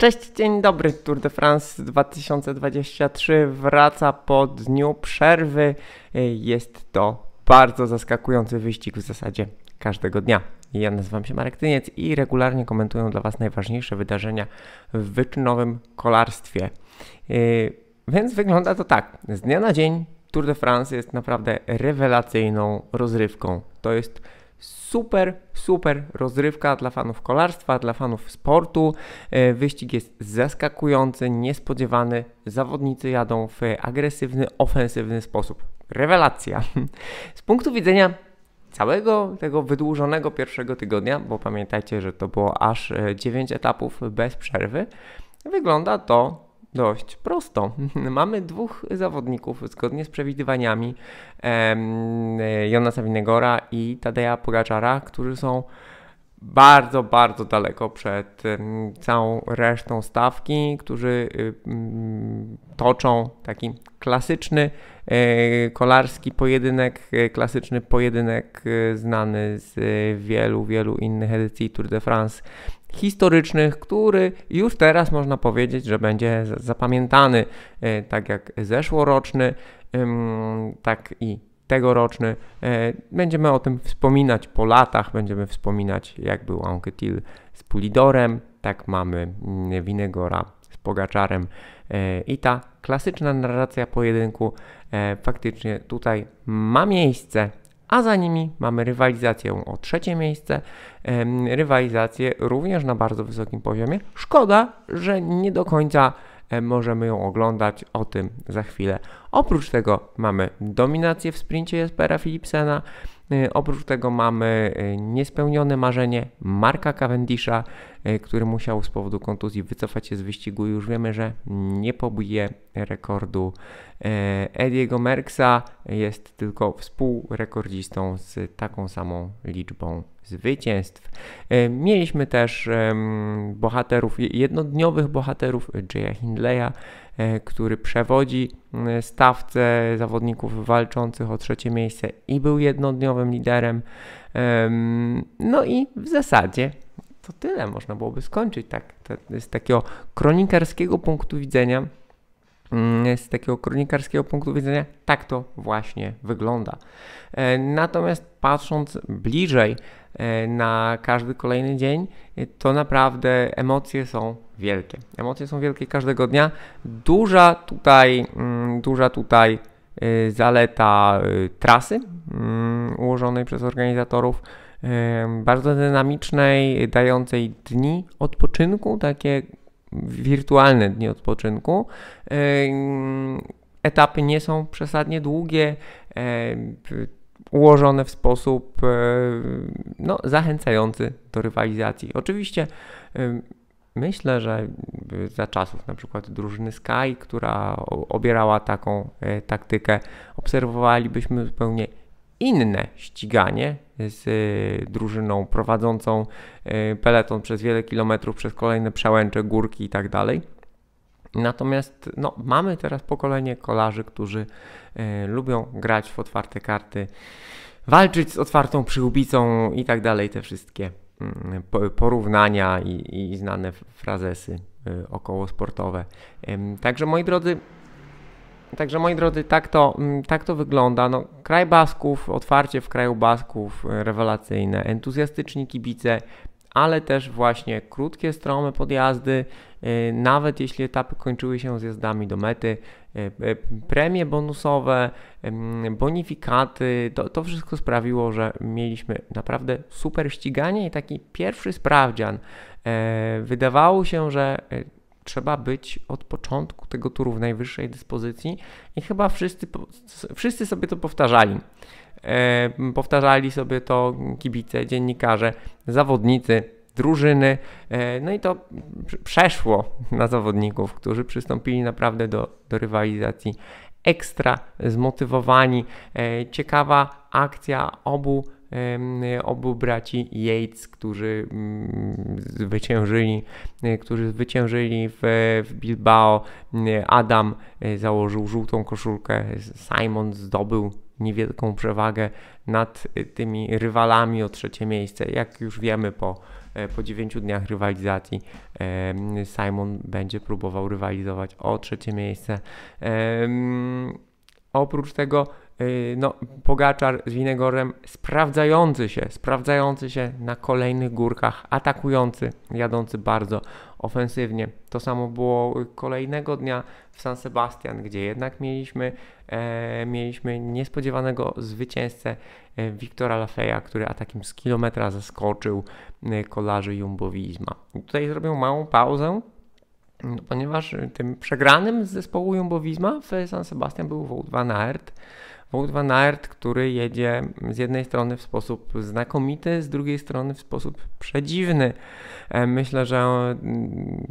Cześć, dzień dobry. Tour de France 2023 wraca po dniu przerwy. Jest to bardzo zaskakujący wyścig w zasadzie każdego dnia. Ja nazywam się Marek Tyniec i regularnie komentuję dla Was najważniejsze wydarzenia w wyczynowym kolarstwie. Yy, więc wygląda to tak. Z dnia na dzień Tour de France jest naprawdę rewelacyjną rozrywką. To jest super, super rozrywka dla fanów kolarstwa, dla fanów sportu. E, wyścig jest zaskakujący, niespodziewany. Zawodnicy jadą w agresywny, ofensywny sposób. Rewelacja. Z punktu widzenia całego tego wydłużonego pierwszego tygodnia, bo pamiętajcie, że to było aż 9 e, etapów bez przerwy, wygląda to dość prosto. Mamy dwóch zawodników zgodnie z przewidywaniami em, Jonasa Winegora i Tadeja Pogaczara, którzy są bardzo, bardzo daleko przed całą resztą stawki, którzy y, mm, toczą taki klasyczny e, kolarski pojedynek, e, klasyczny pojedynek e, znany z wielu, wielu innych edycji Tour de France historycznych, który już teraz można powiedzieć, że będzie zapamiętany tak jak zeszłoroczny, tak i tegoroczny. E, będziemy o tym wspominać po latach, będziemy wspominać jak był Anquetil z Pulidorem, tak mamy mm, Winegora z Pogaczarem e, i ta klasyczna narracja pojedynku e, faktycznie tutaj ma miejsce. A za nimi mamy rywalizację o trzecie miejsce, rywalizację również na bardzo wysokim poziomie. Szkoda, że nie do końca E, możemy ją oglądać, o tym za chwilę. Oprócz tego mamy dominację w sprincie Jespera Philipsena, e, oprócz tego mamy e, niespełnione marzenie Marka Cavendisha, E, który musiał z powodu kontuzji wycofać się z wyścigu. Już wiemy, że nie pobije rekordu e, Ediego Merksa, jest tylko współrekordzistą z taką samą liczbą zwycięstw. E, mieliśmy też bohaterów, jednodniowych bohaterów Jaya Hindleya, który przewodzi stawce zawodników walczących o trzecie miejsce i był jednodniowym liderem. No i w zasadzie to tyle. Można byłoby skończyć tak. Z takiego kronikarskiego punktu widzenia, mm, z takiego kronikarskiego punktu widzenia, tak to właśnie wygląda. E, natomiast patrząc bliżej e, na każdy kolejny dzień, e, to naprawdę emocje są wielkie. Emocje są wielkie każdego dnia. Duża tutaj, mm, duża tutaj zaleta trasy mm, ułożonej przez organizatorów bardzo dynamicznej, dającej dni odpoczynku, takie wirtualne dni odpoczynku. Etapy nie są przesadnie długie, ułożone w sposób no, zachęcający do rywalizacji. Oczywiście myślę, że za czasów na przykład drużyny Sky, która obierała taką e, taktykę, obserwowalibyśmy zupełnie inne ściganie z e, drużyną prowadzącą e, peleton przez wiele kilometrów, przez kolejne przełęcze, górki i tak dalej. Natomiast no, mamy teraz pokolenie kolarzy, którzy y, lubią grać w otwarte karty, walczyć z otwartą przyłbicą i tak dalej. Te wszystkie y, porównania i, i, znane frazesy y, sportowe. Także moi drodzy, Także moi drodzy, tak to, mm, tak to wygląda. No, kraj Basków, otwarcie w kraju Basków, e, rewelacyjne, entuzjastyczni kibice, ale też właśnie krótkie, strome podjazdy, e, nawet jeśli etapy kończyły się zjazdami do mety, e, premie bonusowe, bonifikaty, to, to wszystko sprawiło, że mieliśmy naprawdę super ściganie i taki pierwszy sprawdzian. Wydawało się, że trzeba być od początku tego turu w najwyższej dyspozycji i chyba wszyscy, wszyscy sobie to powtarzali. E, powtarzali sobie to kibice, dziennikarze, zawodnicy, drużyny. E, no i to przeszło na zawodników, którzy przystąpili naprawdę do, do rywalizacji ekstra zmotywowani. E, ciekawa akcja obu obu braci Yates, którzy mm, zwyciężyli, e, którzy zwyciężyli w, w Bilbao. Adam e, założył żółtą koszulkę, Simon zdobył niewielką przewagę nad e, tymi rywalami o trzecie miejsce. Jak już wiemy po, po 9 dniach rywalizacji, Simon będzie próbował rywalizować o trzecie miejsce. Oprócz tego Y, no, Pogaczar z Winegorem sprawdzający się, sprawdzający się na kolejnych górkach, atakujący, jadący bardzo ofensywnie. To samo było kolejnego dnia w San Sebastian, gdzie jednak mieliśmy, e, mieliśmy niespodziewanego zwycięzcę e, Wiktora Lafeya, który atakiem z kilometra zaskoczył e, kolarzy Jumbowizma. Tutaj zrobią małą pauzę, ponieważ tym przegranym z zespołu Jumbo Visma w San Sebastian był Wout van Aert. Wout van który jedzie z jednej strony w sposób znakomity, z drugiej strony w sposób przedziwny. E, myślę, że mm,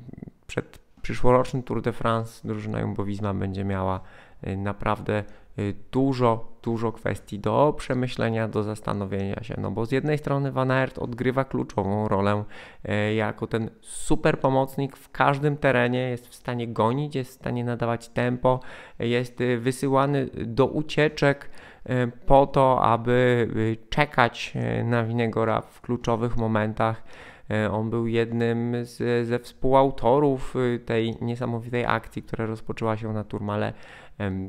przed przyszłorocznym Tour de France drużyna Jumbo-Visma będzie miała y, naprawdę Y, dużo, dużo kwestii do przemyślenia, do zastanowienia się. No bo z jednej strony Van Aert odgrywa kluczową rolę y, jako ten super pomocnik w każdym terenie, jest w stanie gonić, jest w stanie nadawać tempo, jest y, wysyłany do ucieczek po to, aby czekać na Winegora w kluczowych momentach E, on był jednym z, ze współautorów y, tej niesamowitej akcji, która rozpoczęła się na Turmale.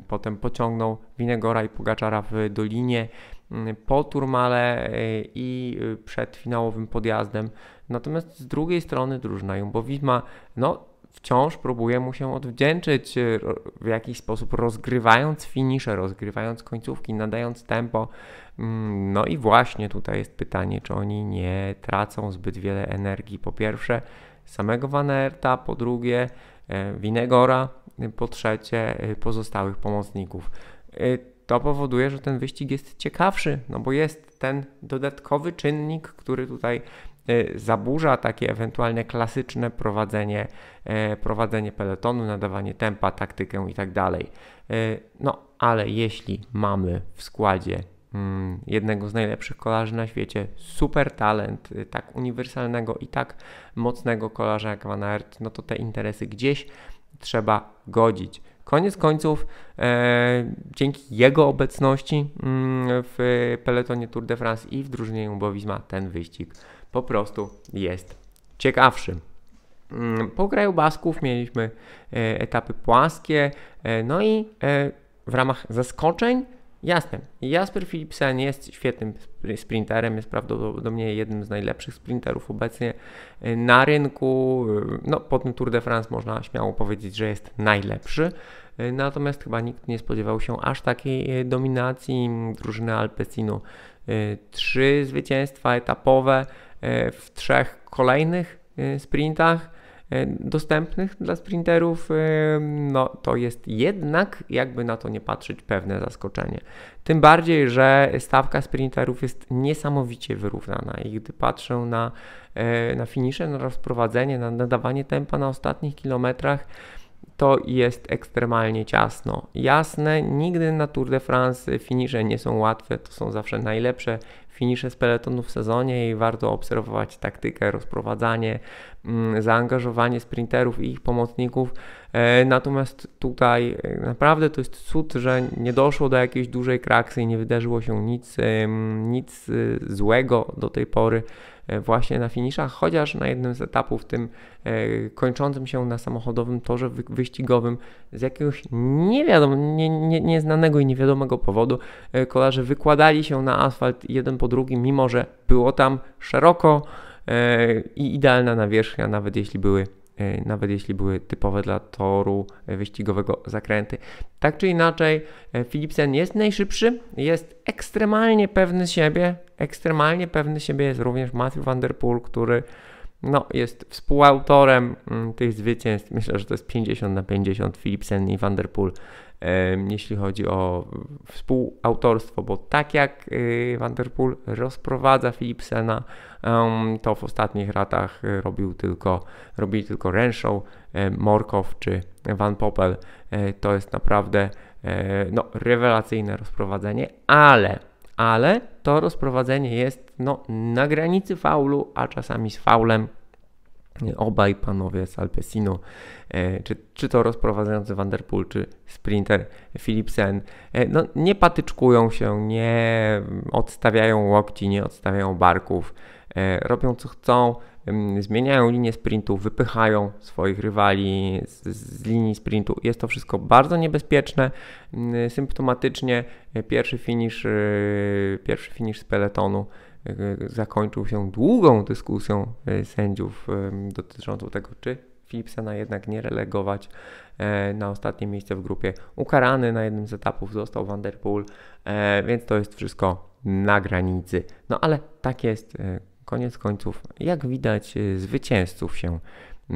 Potem pociągnął Winegora i Pogaczara w dolinie mm, po Turmale e, i y, przed finałowym podjazdem. Natomiast z drugiej strony drużyna Jumbo-Visma, no wciąż próbuje mu się odwdzięczyć y, w jakiś sposób, rozgrywając finisze, rozgrywając końcówki, nadając tempo. Mm, no i właśnie tutaj jest pytanie, czy oni nie tracą zbyt wiele energii. Po pierwsze, samego vanerta po drugie, e, Winegora, y, po trzecie, e, pozostałych pomocników. Y, to powoduje, że ten wyścig jest ciekawszy, no bo jest ten dodatkowy czynnik, który tutaj Y, zaburza takie ewentualne klasyczne prowadzenie, y, prowadzenie peletonu, nadawanie tempa, taktykę itd. Tak y, no, ale jeśli mamy w składzie mm, jednego z najlepszych kolarzy na świecie, super talent, tak uniwersalnego i tak mocnego kolarza jak Van Aert, no to te interesy gdzieś trzeba godzić. Koniec końców, e, dzięki jego obecności mm, w peletonie Tour de France i w drużynie Jumbo ten wyścig po prostu jest ciekawszy. Mm, po kraju Basków mieliśmy e, etapy płaskie, e, no i e, w ramach zaskoczeń Jasne. Jasper Philipsen jest świetnym sprinterem, jest prawdopodobnie jednym z najlepszych sprinterów obecnie na rynku. No, po tym Tour de France można śmiało powiedzieć, że jest najlepszy. Natomiast chyba nikt nie spodziewał się aż takiej dominacji drużyny Alpecino. Trzy zwycięstwa etapowe E, w trzech kolejnych e, sprintach e, dostępnych dla sprinterów, no to jest jednak, jakby na to nie patrzeć, pewne zaskoczenie. Tym bardziej, że stawka sprinterów jest niesamowicie wyrównana i gdy patrzę na, na finisze, na rozprowadzenie, na nadawanie tempa na ostatnich kilometrach, to jest ekstremalnie ciasno. Jasne, nigdy na Tour de France finisze nie są łatwe, to są zawsze najlepsze finisze z peletonu w sezonie i warto obserwować taktykę, rozprowadzanie, Mm, zaangażowanie sprinterów i ich pomocników. E, natomiast tutaj e, naprawdę to jest cud, że nie doszło do jakiejś dużej kraksy i nie wydarzyło się nic, nic e, złego do tej pory właśnie na finiszach, chociaż na jednym z etapów, tym kończącym się na samochodowym torze wyścigowym, z jakiegoś nie wiadomo, nie, nie, nieznanego i niewiadomego powodu kolarze wykładali się na asfalt jeden po drugim, mimo że było tam szeroko E, i idealna nawierzchnia, nawet jeśli były e, nawet jeśli były typowe dla toru e, wyścigowego zakręty. Tak czy inaczej, Philipsen jest najszybszy, jest ekstremalnie pewny siebie, ekstremalnie pewny siebie jest również Matthew Van Der Poel, który no, jest współautorem mm, tych zwycięstw. Myślę, że to jest 50 na 50 Philipsen i Van Der Poel jeśli chodzi o współautorstwo, bo tak jak y, Vanderpool rozprowadza Poel rozprowadza Philipsena, to w ostatnich ratach y, robił tylko, robili tylko Renshaw, Morkow czy Van Poppel. E, to jest naprawdę e, no, rewelacyjne rozprowadzenie, ale, ale to rozprowadzenie jest no, na granicy faulu, a czasami z faulem obaj panowie z Alpesino, e, czy, czy to rozprowadzający Vanderpool, czy sprinter Philipsen, e, no, nie patyczkują się, nie odstawiają łokci, nie odstawiają barków, e, robią co chcą, zmieniają linię sprintu, wypychają swoich rywali z, z, linii sprintu. Jest to wszystko bardzo niebezpieczne. Symptomatycznie pierwszy finisz, pierwszy finisz z peletonu zakończył się długą dyskusją e, sędziów e, dotyczącą tego, czy Philipsena jednak nie relegować e, na ostatnie miejsce w grupie. Ukarany na jednym z etapów został Vanderpool, więc to jest wszystko na granicy. No ale tak jest koniec końców, jak widać, zwycięzców się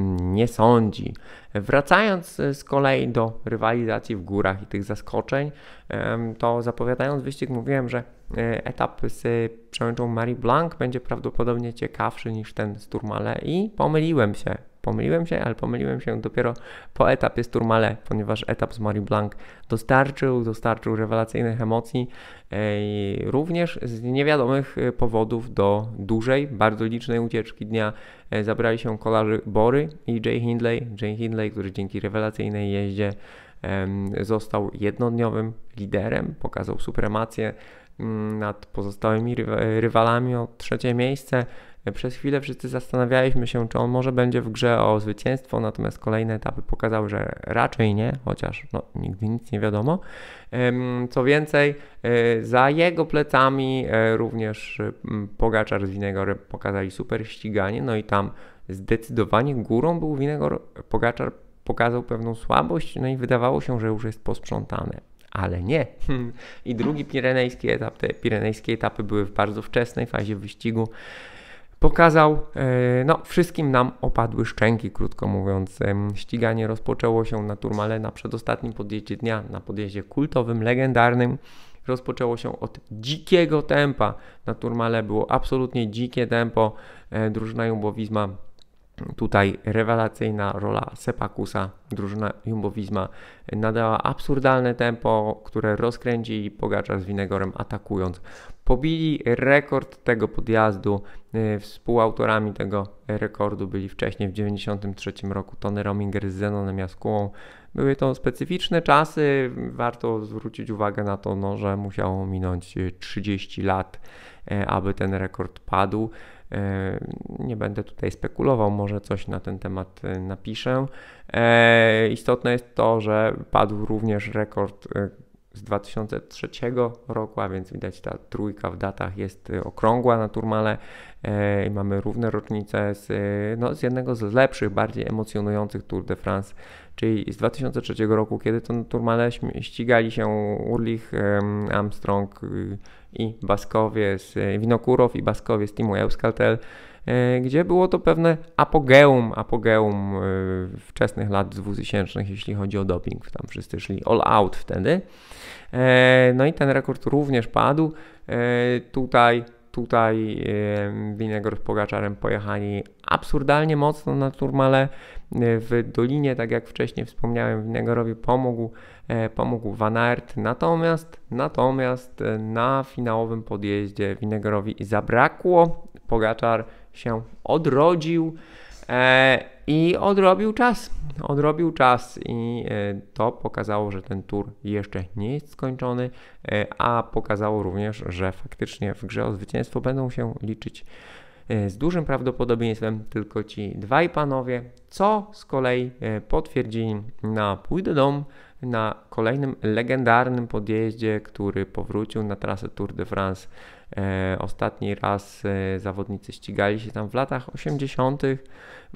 nie sądzi. Wracając e, z kolei do rywalizacji w górach i tych zaskoczeń, to zapowiadając wyścig mówiłem, że e, etap z przełęczą Marie Blanc będzie prawdopodobnie ciekawszy niż ten z Turmale i pomyliłem się pomyliłem się, ale pomyliłem się dopiero po etapie z Tourmalet, ponieważ etap z Marie Blanc dostarczył, dostarczył rewelacyjnych emocji, e, również z niewiadomych e, powodów do dużej, bardzo licznej ucieczki dnia e, zabrali się kolarzy Bory i Jay Hindley, Jay Hindley, który dzięki rewelacyjnej jeździe został jednodniowym liderem, pokazał supremację mm, nad pozostałymi rywalami o trzecie miejsce. Przez chwilę wszyscy zastanawialiśmy się, czy on może będzie w grze o zwycięstwo, natomiast kolejne etapy pokazały, że raczej nie, chociaż no, nigdy nic nie wiadomo. Co więcej, e, za jego plecami e, również Pogaczar z Winegory pokazali super ściganie, no i tam zdecydowanie górą był Winegor. Pogaczar pokazał pewną słabość, no i wydawało się, że już jest posprzątane. Ale nie. I drugi pirenejski etap, te pirenejskie etapy były w bardzo wczesnej fazie wyścigu pokazał e, no, wszystkim nam opadły szczęki, krótko mówiąc. Ściganie rozpoczęło się na turmale, na przedostatnim podjeździe dnia, na podjeździe kultowym, legendarnym. Rozpoczęło się od dzikiego tempa. Na Turmale było absolutnie dzikie tempo. E, drużyna Jumbowizma Tutaj rewelacyjna rola Sepakusa, drużyna Jumbo-Visma nadała absurdalne tempo, które rozkręci Pogacza z Winegorem atakując Pobili rekord tego podjazdu. Y, współautorami tego rekordu byli wcześniej w 1993 roku Tony Rominger z Zenonem Jaskułą. Były to specyficzne czasy. Warto zwrócić uwagę na to, no, że musiało minąć 30 y, lat, y, aby ten rekord padł. Nie będę tutaj spekulował, może coś na ten temat napiszę. E, istotne jest to, że padł również rekord z 2003 roku, a więc widać ta trójka w datach jest y, okrągła na Turmale e, i mamy równe rocznice z, y, no, z jednego z lepszych, bardziej emocjonujących Tour de France, czyli z 2003 roku, kiedy to na Turmale ścigali się Urlich, Armstrong y, i Baskowie z Winokurow i Baskowie z Timu Euskaltel. E, gdzie było to pewne apogeum, apogeum e, wczesnych lat 2000, jeśli chodzi o doping. Tam wszyscy szli all out wtedy. E, no i ten rekord również padł. Tutaj tutaj Winegor z Pogaczarem pojechali absurdalnie mocno na Turmale w Dolinie, tak jak wcześniej wspomniałem, Winegorowi pomógł, pomógł Van Aert, natomiast, natomiast na finałowym podjeździe Winegorowi zabrakło, Pogaczar się odrodził e, i odrobił czas. Odrobił czas i e, to pokazało, że ten tur jeszcze nie jest skończony, e, a pokazało również, że faktycznie w grze o zwycięstwo będą się liczyć z dużym prawdopodobieństwem tylko ci dwaj panowie, co z kolei potwierdzili na Pójdę Dom na kolejnym legendarnym podjeździe, który powrócił na trasę Tour de France E, ostatni raz e, zawodnicy ścigali się tam w latach 80.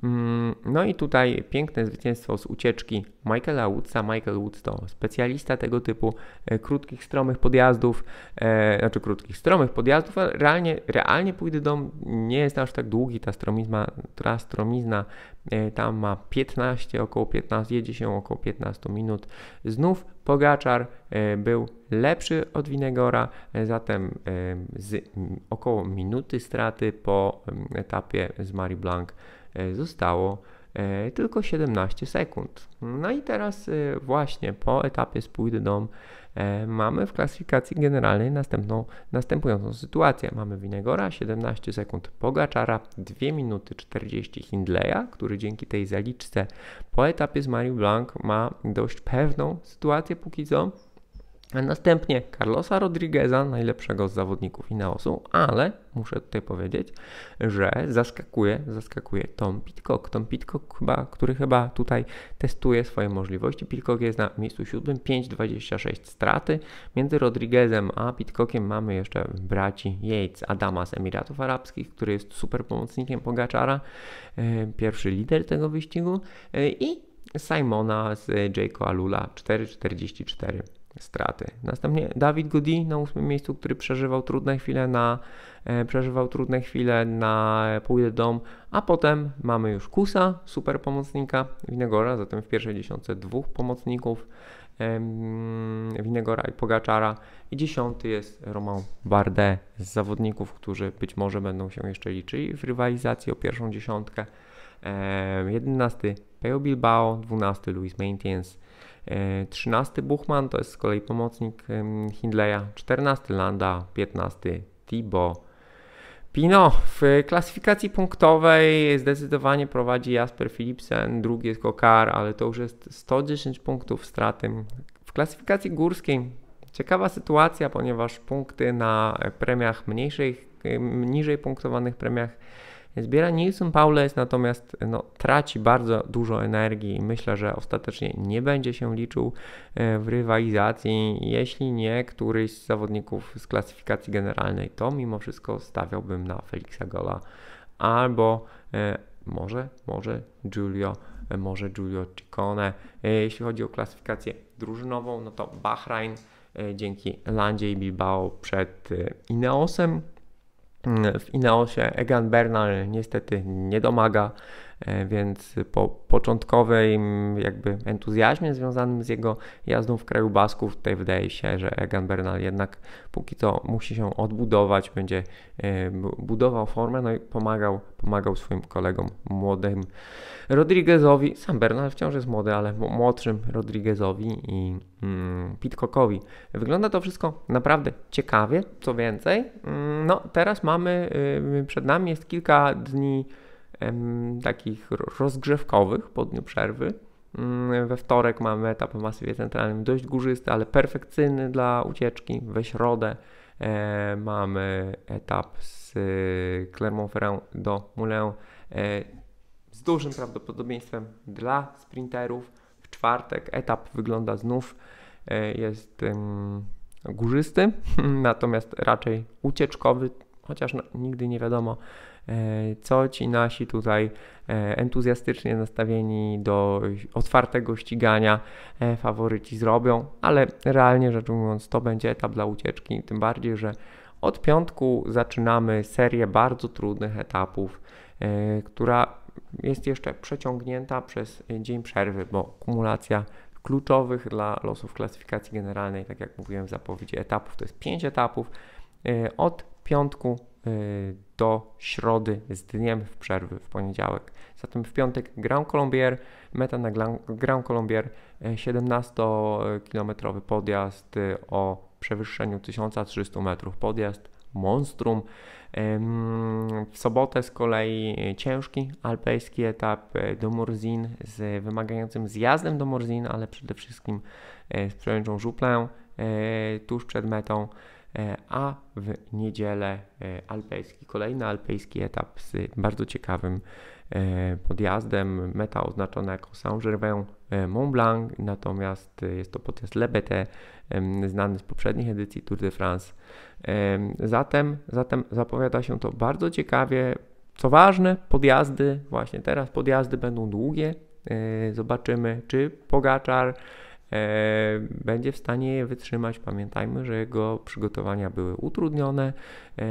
Mm, no i tutaj piękne zwycięstwo z ucieczki Michaela Woodsa. Michael Woods to specjalista tego typu e, krótkich, stromych podjazdów, e, znaczy krótkich, stromych podjazdów, ale realnie, realnie pójdę dom nie jest aż tak długi, ta stromizna, ta stromizna e, tam ma 15, około 15, jedzie się około 15 minut. Znów Pogaczar e, był lepszy od Winegora, e, zatem e, z około minuty straty po etapie z Marie Blanc E, zostało e, tylko 17 sekund. No i teraz e, właśnie po etapie spój do dom mamy w klasyfikacji generalnej następną, następującą sytuację. Mamy Winegora 17 sekund Pogaczara, 2 minuty 40 Hindleya, który dzięki tej zaliczce po etapie z Mario Blanc ma dość pewną sytuację póki co. A następnie Carlosa Rodrigueza, najlepszego z zawodników Ineosu, ale muszę tutaj powiedzieć, że zaskakuje, zaskakuje Tom Pitcock. Tom Pitcock, chyba, który chyba tutaj testuje swoje możliwości. Pitcock jest na miejscu 7, 5,26 straty. Między Rodriguezem a Pitcockiem mamy jeszcze braci Yates, Adama z Emiratów Arabskich, który jest super pomocnikiem Pogaczara, e, pierwszy lider tego wyścigu e, i Simona z Jayco Alula 4,44 straty. Następnie Dawid Godi na ósmym miejscu, który przeżywał trudne chwile na e, przeżywał trudne chwile na e, pójdę dom, a potem mamy już Kusa, super pomocnika Winegora, zatem w pierwszej dziesiątce dwóch pomocników e, Winegora i Pogaczara i dziesiąty jest Romain Bardet z zawodników, którzy być może będą się jeszcze liczyli w rywalizacji o pierwszą dziesiątkę. E, jedenasty Peo Bilbao, dwunasty Luis Maintenance, 13 e, Buchman to jest z kolei pomocnik Hindleya, 14 Landa, 15 Tibo. Pino w klasyfikacji punktowej zdecydowanie prowadzi Jasper Philipsen, drugi jest Kokar, ale to już jest 110 punktów straty. W klasyfikacji górskiej ciekawa sytuacja, ponieważ punkty na premiach mniejszych, niżej punktowanych premiach zbiera. Nilsson Paules natomiast no, traci bardzo dużo energii i myślę, że ostatecznie nie będzie się liczył e, w rywalizacji. Jeśli nie któryś z zawodników z klasyfikacji generalnej, to mimo wszystko stawiałbym na Felixa Gola albo e, może, może Giulio, e, może Giulio Ciccone. E, jeśli chodzi o klasyfikację drużynową, no to Bahrain e, dzięki Landzie i Bilbao przed Ineosem w Ineosie Egan Bernal niestety nie domaga. E, więc po początkowej jakby entuzjazmie związanym z jego jazdą w kraju Basków, tutaj wydaje się, że Egan Bernal jednak póki co musi się odbudować, będzie e, budował formę, no i pomagał, pomagał swoim kolegom młodym Rodriguezowi. Sam Bernal wciąż jest młody, ale młodszym Rodriguezowi i mm, Pitcockowi. Wygląda to wszystko naprawdę ciekawie, co więcej. Mm, no teraz mamy, y, przed nami jest kilka dni takich rozgrzewkowych po dniu przerwy. Mm, we wtorek mamy etap w masywie centralnym dość górzysty, ale perfekcyjny dla ucieczki. We środę e, mamy etap z e, Clermont-Ferrand do Moulin e, z dużym prawdopodobieństwem dla sprinterów. W czwartek etap wygląda znów e, jest górzysty, natomiast raczej ucieczkowy, chociaż no, nigdy nie wiadomo E, co ci nasi tutaj e, entuzjastycznie nastawieni do otwartego ścigania e, faworyci zrobią, ale realnie rzecz ujmując to będzie etap dla ucieczki, tym bardziej, że od piątku zaczynamy serię bardzo trudnych etapów, która jest jeszcze przeciągnięta przez dzień przerwy, bo kumulacja kluczowych dla losów klasyfikacji generalnej, tak jak mówiłem w zapowiedzi etapów, to jest pięć etapów. Od piątku Y, do środy z dniem w przerwy w poniedziałek. Zatem w piątek Grand Colombier, meta na Grand Colombier, 17-kilometrowy y, podjazd y, o przewyższeniu 1300 metrów. Podjazd monstrum. W sobotę z kolei ciężki alpejski etap do Morzin z wymagającym zjazdem do Morzin, ale przede wszystkim z przełęczą żuplę tuż przed metą. E, a w niedzielę e, alpejski, kolejny alpejski etap z bardzo ciekawym e, podjazdem. Meta oznaczona jako Saint-Gervais Mont Blanc, natomiast jest to podjazd LeBT, znany z poprzednich edycji Tour de France. Zatem, zatem zapowiada się to bardzo ciekawie. Co ważne, podjazdy, właśnie teraz podjazdy będą długie. Zobaczymy, czy Pogaczar E, będzie w stanie je wytrzymać. Pamiętajmy, że jego przygotowania były utrudnione. E,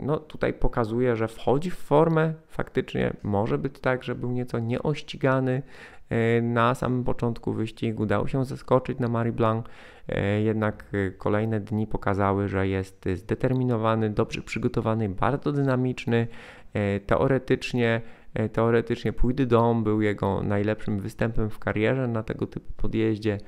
no tutaj pokazuje, że wchodzi w formę. Faktycznie może być tak, że był nieco nieościgany e, na samym początku wyścigu. Udało się zaskoczyć na Marie Blanc, jednak kolejne dni pokazały, że jest zdeterminowany, dobrze przygotowany, bardzo dynamiczny. Teoretycznie E, teoretycznie Pójdy Dom był jego najlepszym występem w karierze na tego typu podjeździe,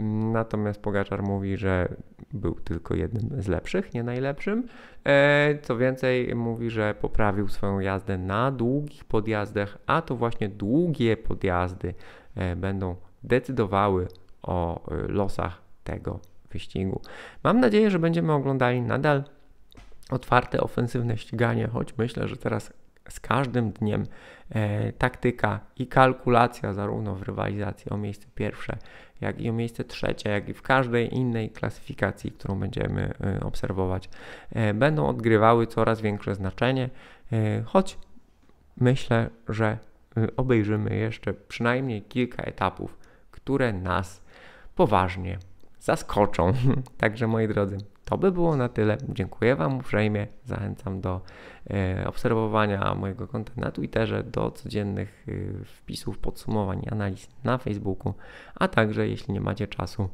mm, natomiast Pogaczar mówi, że był tylko jednym z lepszych, nie najlepszym. E, co więcej, mówi, że poprawił swoją jazdę na długich podjazdach, a to właśnie długie podjazdy e, będą decydowały o losach tego wyścigu. Mam nadzieję, że będziemy oglądali nadal otwarte, ofensywne ściganie, choć myślę, że teraz z każdym dniem e, taktyka i kalkulacja zarówno w rywalizacji o miejsce pierwsze, jak i o miejsce trzecie, jak i w każdej innej klasyfikacji, którą będziemy e, obserwować, e, będą odgrywały coraz większe znaczenie, e, choć myślę, że e, obejrzymy jeszcze przynajmniej kilka etapów, które nas poważnie zaskoczą. Także moi drodzy, to by było na tyle. Dziękuję Wam uprzejmie. Zachęcam do e, obserwowania mojego konta na Twitterze, do codziennych e, wpisów, podsumowań, analiz na Facebooku, a także jeśli nie macie czasu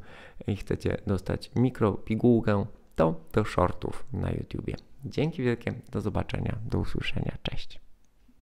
i chcecie dostać mikropigułkę, to do shortów na YouTubie. Dzięki wielkie, do zobaczenia, do usłyszenia, cześć.